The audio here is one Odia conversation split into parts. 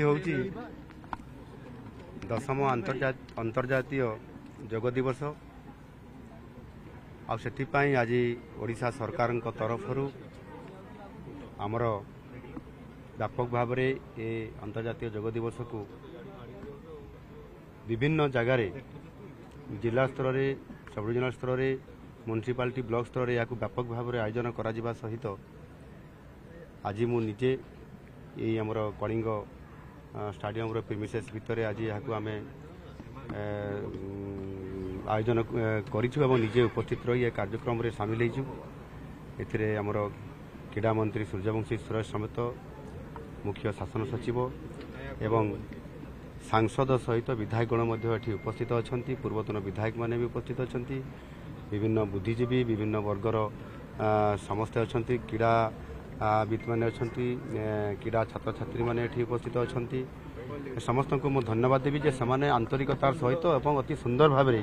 ହେଉଛି ଦଶମ ଅନ୍ତର୍ଜାତୀୟ ଯୋଗ ଦିବସ ଆଉ ସେଥିପାଇଁ ଆଜି ଓଡ଼ିଶା ସରକାରଙ୍କ ତରଫରୁ ଆମର ବ୍ୟାପକ ଭାବରେ ଏ ଅନ୍ତର୍ଜାତୀୟ ଯୋଗ ଦିବସକୁ ବିଭିନ୍ନ ଜାଗାରେ ଜିଲ୍ଲା ସ୍ତରରେ ସବୁଜିଲ୍ଲା ସ୍ତରରେ ମ୍ୟୁନିସିପାଲିଟି ବ୍ଲକ ସ୍ତରରେ ଏହାକୁ ବ୍ୟାପକ ଭାବରେ ଆୟୋଜନ କରାଯିବା ସହିତ ଆଜି ମୁଁ ନିଜେ ଏଇ ଆମର କଳିଙ୍ଗ স্ଟାଡିୟମର ପ୍ରିମିସେସ୍ ଭିତରେ ଆଜି ଏହାକୁ ଆମେ ଆୟୋଜନ କରିଛୁ ଏବଂ ନିଜେ ଉପସ୍ଥିତ ରହି ଏ କାର୍ଯ୍ୟକ୍ରମରେ ସାମିଲ ହେଇଛୁ ଏଥିରେ ଆମର କ୍ରୀଡ଼ା ମନ୍ତ୍ରୀ ସୂର୍ଯ୍ୟବଂଶୀ ସୁରେଶ ସମେତ ମୁଖ୍ୟ ଶାସନ ସଚିବ ଏବଂ ସାଂସଦ ସହିତ ବିଧାୟକଗଣ ମଧ୍ୟ ଏଠି ଉପସ୍ଥିତ ଅଛନ୍ତି ପୂର୍ବତନ ବିଧାୟକମାନେ ବି ଉପସ୍ଥିତ ଅଛନ୍ତି ବିଭିନ୍ନ ବୁଦ୍ଧିଜୀବୀ ବିଭିନ୍ନ ବର୍ଗର ସମସ୍ତେ ଅଛନ୍ତି କ୍ରୀଡ଼ା ବିତ୍ମାନେ ଅଛନ୍ତି କ୍ରୀଡ଼ା ଛାତ୍ରଛାତ୍ରୀମାନେ ଏଠି ଉପସ୍ଥିତ ଅଛନ୍ତି ସମସ୍ତଙ୍କୁ ମୁଁ ଧନ୍ୟବାଦ ଦେବି ଯେ ସେମାନେ ଆନ୍ତରିକତାର ସହିତ ଏବଂ ଅତି ସୁନ୍ଦର ଭାବରେ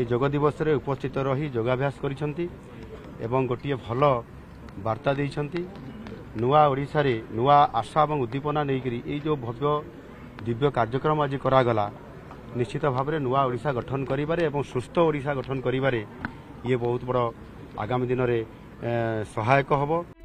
ଏ ଯୋଗ ଦିବସରେ ଉପସ୍ଥିତ ରହି ଯୋଗାଭ୍ୟାସ କରିଛନ୍ତି ଏବଂ ଗୋଟିଏ ଭଲ ବାର୍ତ୍ତା ଦେଇଛନ୍ତି ନୂଆ ଓଡ଼ିଶାରେ ନୂଆ ଆଶା ଏବଂ ଉଦ୍ଦୀପନା ନେଇକରି ଏଇ ଯେଉଁ ଭବ୍ୟ ଦିବ୍ୟ କାର୍ଯ୍ୟକ୍ରମ ଆଜି କରାଗଲା ନିଶ୍ଚିତ ଭାବରେ ନୂଆ ଓଡ଼ିଶା ଗଠନ କରିବାରେ ଏବଂ ସୁସ୍ଥ ଓଡ଼ିଶା ଗଠନ କରିବାରେ ଇଏ ବହୁତ ବଡ଼ ଆଗାମୀ ଦିନରେ ସହାୟକ ହେବ